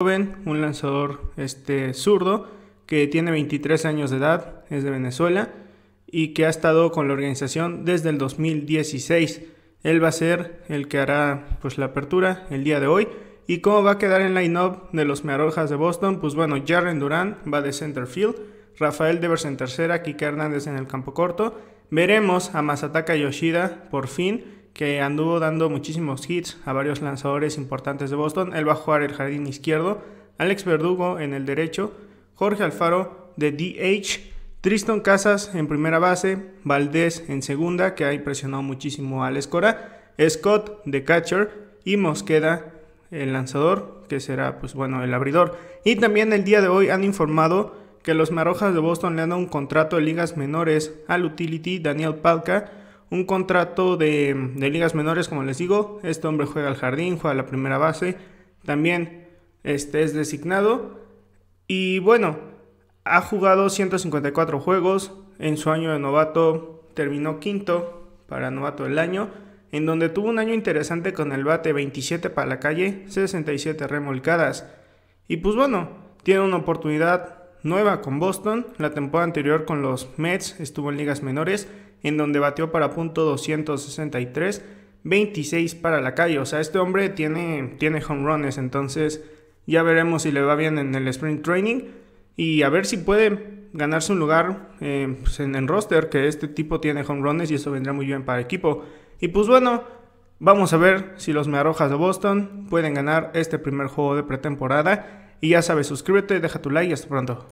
joven, un lanzador este, zurdo que tiene 23 años de edad, es de Venezuela y que ha estado con la organización desde el 2016. Él va a ser el que hará pues, la apertura el día de hoy. ¿Y cómo va a quedar en line-up de los Mearojas de Boston? Pues bueno, jaren Durán va de center field, Rafael Devers en tercera, Kike Hernández en el campo corto. Veremos a Masataka Yoshida por fin que anduvo dando muchísimos hits a varios lanzadores importantes de Boston. Él va a jugar el jardín izquierdo, Alex Verdugo en el derecho, Jorge Alfaro de DH, Tristan Casas en primera base, Valdés en segunda, que ha impresionado muchísimo a Alex Scott de catcher y Mosqueda el lanzador, que será pues bueno el abridor. Y también el día de hoy han informado que los Marrojas de Boston le han dado un contrato de ligas menores al utility Daniel Palca un contrato de, ligas menores, como les digo. Este hombre juega al jardín, juega a la primera base. También este, es designado. Y bueno, ha jugado 154 juegos. En su año de novato terminó quinto para novato del año. En donde tuvo un año interesante con el bate 27 para la calle, 67 remolcadas. Y pues bueno, tiene una oportunidad nueva con Boston, la temporada anterior con los Mets estuvo en ligas menores, en donde batió para punto 263, 26 para la calle. O sea, este hombre tiene, tiene home runs, entonces ya veremos si le va bien en el sprint training y a ver si puede ganarse un lugar eh, pues, en el roster, que este tipo tiene home runs y eso vendrá muy bien para el equipo. Y pues bueno, vamos a ver si los Mearrojas de Boston pueden ganar este primer juego de pretemporada. Y ya sabes, suscríbete, deja tu like y hasta pronto.